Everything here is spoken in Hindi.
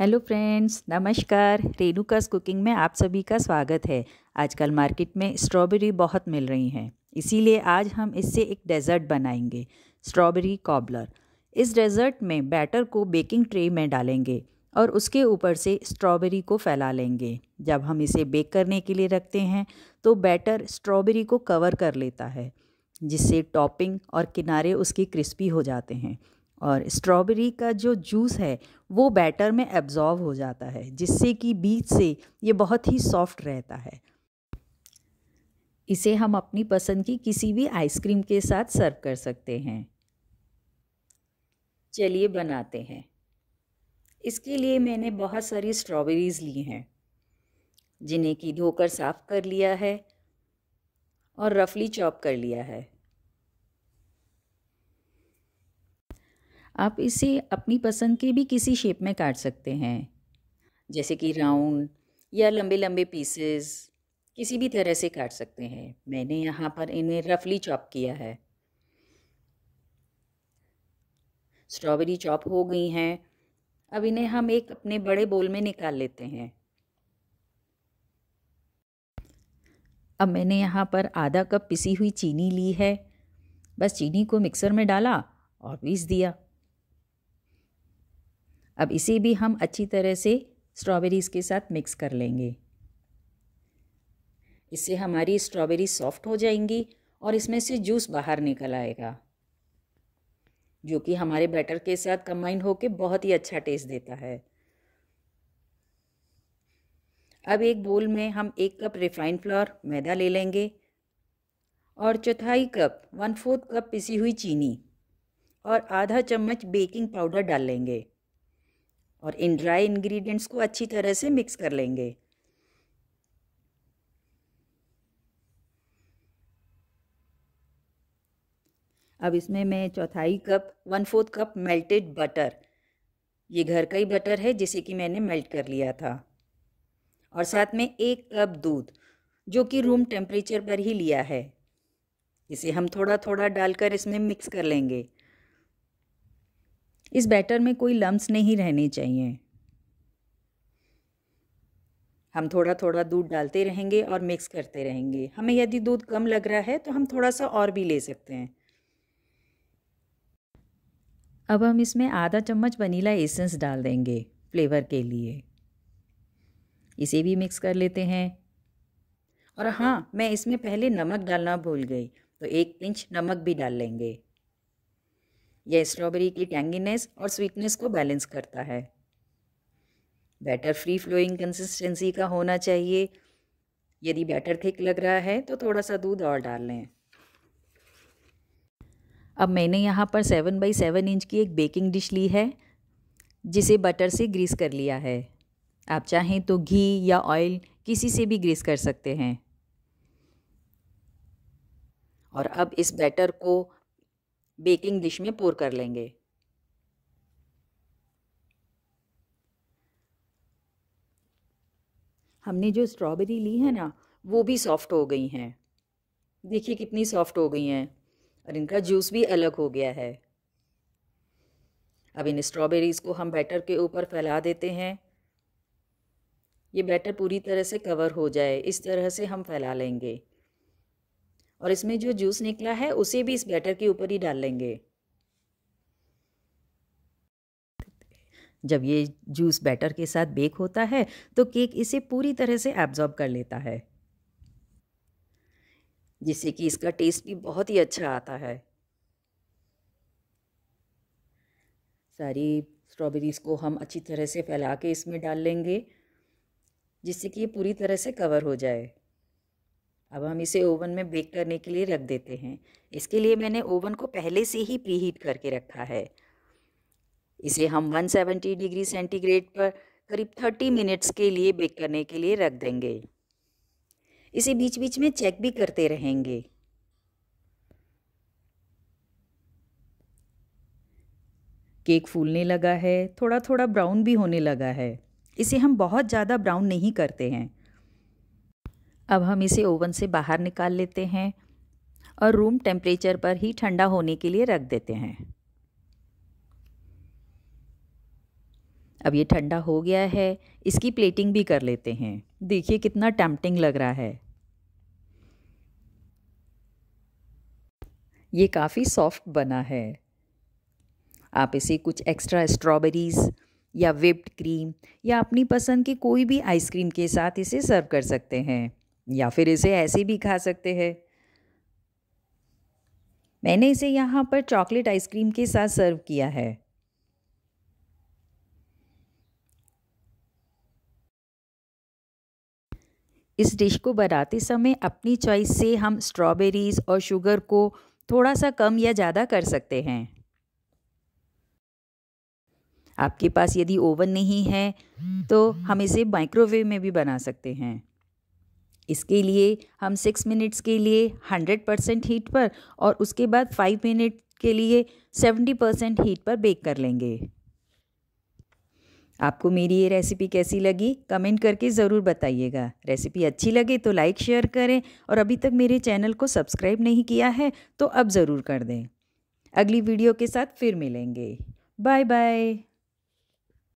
हेलो फ्रेंड्स नमस्कार रेणुकास कुकिंग में आप सभी का स्वागत है आजकल मार्केट में स्ट्रॉबेरी बहुत मिल रही हैं इसीलिए आज हम इससे एक डेजर्ट बनाएंगे स्ट्रॉबेरी कॉबलर इस डेजर्ट में बैटर को बेकिंग ट्रे में डालेंगे और उसके ऊपर से स्ट्रॉबेरी को फैला लेंगे जब हम इसे बेक करने के लिए रखते हैं तो बैटर स्ट्रॉबेरी को कवर कर लेता है जिससे टॉपिंग और किनारे उसके क्रिस्पी हो जाते हैं और स्ट्रॉबेरी का जो जूस है वो बैटर में एब्ज़ॉर्व हो जाता है जिससे कि बीच से ये बहुत ही सॉफ्ट रहता है इसे हम अपनी पसंद की किसी भी आइसक्रीम के साथ सर्व कर सकते हैं चलिए बनाते हैं इसके लिए मैंने बहुत सारी स्ट्रॉबेरीज़ ली हैं जिन्हें कि धोकर साफ़ कर लिया है और रफली चॉप कर लिया है आप इसे अपनी पसंद के भी किसी शेप में काट सकते हैं जैसे कि राउंड या लंबे लंबे पीसेस किसी भी तरह से काट सकते हैं मैंने यहाँ पर इन्हें रफली चॉप किया है स्ट्रॉबेरी चॉप हो गई हैं अब इन्हें हम एक अपने बड़े बोल में निकाल लेते हैं अब मैंने यहाँ पर आधा कप पिसी हुई चीनी ली है बस चीनी को मिक्सर में डाला और पीस दिया अब इसे भी हम अच्छी तरह से स्ट्रॉबेरीज़ के साथ मिक्स कर लेंगे इससे हमारी स्ट्रॉबेरी सॉफ्ट हो जाएंगी और इसमें से जूस बाहर निकल आएगा जो कि हमारे बैटर के साथ कंबाइन होकर बहुत ही अच्छा टेस्ट देता है अब एक बोल में हम एक कप रिफाइंड फ्लावर मैदा ले लेंगे और चौथाई कप वन फोर्थ कप पिसी हुई चीनी और आधा चम्मच बेकिंग पाउडर डाल लेंगे और इन ड्राई इंग्रेडिएंट्स को अच्छी तरह से मिक्स कर लेंगे अब इसमें मैं चौथाई cup one fourth cup melted butter ये घर का ही बटर है जिसे कि मैंने मेल्ट कर लिया था और साथ में एक कप दूध जो कि रूम टेम्परेचर पर ही लिया है इसे हम थोड़ा थोड़ा डालकर इसमें मिक्स कर लेंगे इस बैटर में कोई लम्स नहीं रहने चाहिए हम थोड़ा थोड़ा दूध डालते रहेंगे और मिक्स करते रहेंगे हमें यदि दूध कम लग रहा है तो हम थोड़ा सा और भी ले सकते हैं अब हम इसमें आधा चम्मच वनीला एसेंस डाल देंगे फ्लेवर के लिए इसे भी मिक्स कर लेते हैं और हाँ मैं इसमें पहले नमक डालना भूल गई तो एक पिंच नमक भी डाल लेंगे यह स्ट्रॉबेरी की टैंगीनेस और स्वीटनेस को बैलेंस करता है बैटर फ्री फ्लोइंग कंसिस्टेंसी का होना चाहिए यदि बैटर थिक लग रहा है तो थोड़ा सा दूध और डाल लें अब मैंने यहाँ पर सेवन बाई सेवन इंच की एक बेकिंग डिश ली है जिसे बटर से ग्रीस कर लिया है आप चाहें तो घी या ऑयल किसी से भी ग्रीस कर सकते हैं और अब इस बैटर को बेकिंग डिश में पूर कर लेंगे हमने जो स्ट्रॉबेरी ली है ना वो भी सॉफ़्ट हो गई हैं देखिए कितनी सॉफ़्ट हो गई हैं और इनका जूस भी अलग हो गया है अब इन स्ट्रॉबेरीज़ को हम बैटर के ऊपर फैला देते हैं ये बैटर पूरी तरह से कवर हो जाए इस तरह से हम फैला लेंगे और इसमें जो जूस निकला है उसे भी इस बैटर के ऊपर ही डाल लेंगे जब ये जूस बैटर के साथ बेक होता है तो केक इसे पूरी तरह से एब्जॉर्ब कर लेता है जिससे कि इसका टेस्ट भी बहुत ही अच्छा आता है सारी स्ट्रॉबेरीज को हम अच्छी तरह से फैला के इसमें डाल लेंगे जिससे कि ये पूरी तरह से कवर हो जाए अब हम इसे ओवन में बेक करने के लिए रख देते हैं इसके लिए मैंने ओवन को पहले से ही प्री हीट करके रखा है इसे हम 170 डिग्री सेंटीग्रेड पर करीब 30 मिनट्स के लिए बेक करने के लिए रख देंगे इसे बीच बीच में चेक भी करते रहेंगे केक फूलने लगा है थोड़ा थोड़ा ब्राउन भी होने लगा है इसे हम बहुत ज़्यादा ब्राउन नहीं करते हैं अब हम इसे ओवन से बाहर निकाल लेते हैं और रूम टेम्परेचर पर ही ठंडा होने के लिए रख देते हैं अब ये ठंडा हो गया है इसकी प्लेटिंग भी कर लेते हैं देखिए कितना टैम्पटिंग लग रहा है ये काफ़ी सॉफ्ट बना है आप इसे कुछ एक्स्ट्रा स्ट्रॉबेरीज़ या विप्ड क्रीम या अपनी पसंद की कोई भी आइसक्रीम के साथ इसे सर्व कर सकते हैं या फिर इसे ऐसे भी खा सकते हैं मैंने इसे यहाँ पर चॉकलेट आइसक्रीम के साथ सर्व किया है इस डिश को बनाते समय अपनी चॉइस से हम स्ट्रॉबेरीज और शुगर को थोड़ा सा कम या ज़्यादा कर सकते हैं आपके पास यदि ओवन नहीं है तो हम इसे माइक्रोवेव में भी बना सकते हैं इसके लिए हम सिक्स मिनट्स के लिए हंड्रेड परसेंट हीट पर और उसके बाद फाइव मिनट के लिए सेवेंटी परसेंट हीट पर बेक कर लेंगे आपको मेरी ये रेसिपी कैसी लगी कमेंट करके ज़रूर बताइएगा रेसिपी अच्छी लगे तो लाइक शेयर करें और अभी तक मेरे चैनल को सब्सक्राइब नहीं किया है तो अब ज़रूर कर दें अगली वीडियो के साथ फिर मिलेंगे बाय बाय